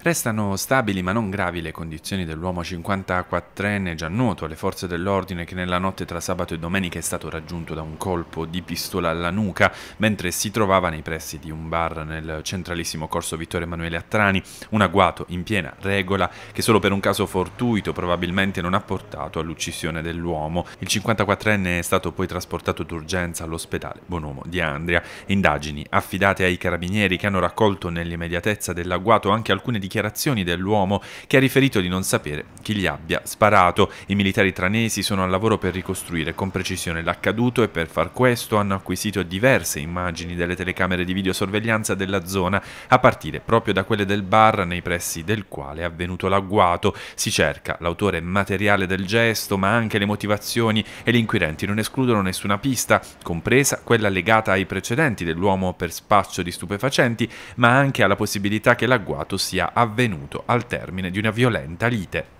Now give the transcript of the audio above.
Restano stabili ma non gravi le condizioni dell'uomo 54enne già noto alle forze dell'ordine che nella notte tra sabato e domenica è stato raggiunto da un colpo di pistola alla nuca mentre si trovava nei pressi di un bar nel centralissimo corso Vittorio Emanuele Attrani, un agguato in piena regola che solo per un caso fortuito probabilmente non ha portato all'uccisione dell'uomo. Il 54enne è stato poi trasportato d'urgenza all'ospedale Bonomo di Andria. Indagini affidate ai carabinieri che hanno raccolto nell'immediatezza dell'agguato anche alcune di dichiarazioni dell'uomo che ha riferito di non sapere chi gli abbia sparato. I militari tranesi sono al lavoro per ricostruire con precisione l'accaduto e per far questo hanno acquisito diverse immagini delle telecamere di videosorveglianza della zona, a partire proprio da quelle del bar nei pressi del quale è avvenuto l'agguato. Si cerca l'autore materiale del gesto, ma anche le motivazioni e gli inquirenti non escludono nessuna pista, compresa quella legata ai precedenti dell'uomo per spaccio di stupefacenti, ma anche alla possibilità che l'agguato sia avvenuto al termine di una violenta lite.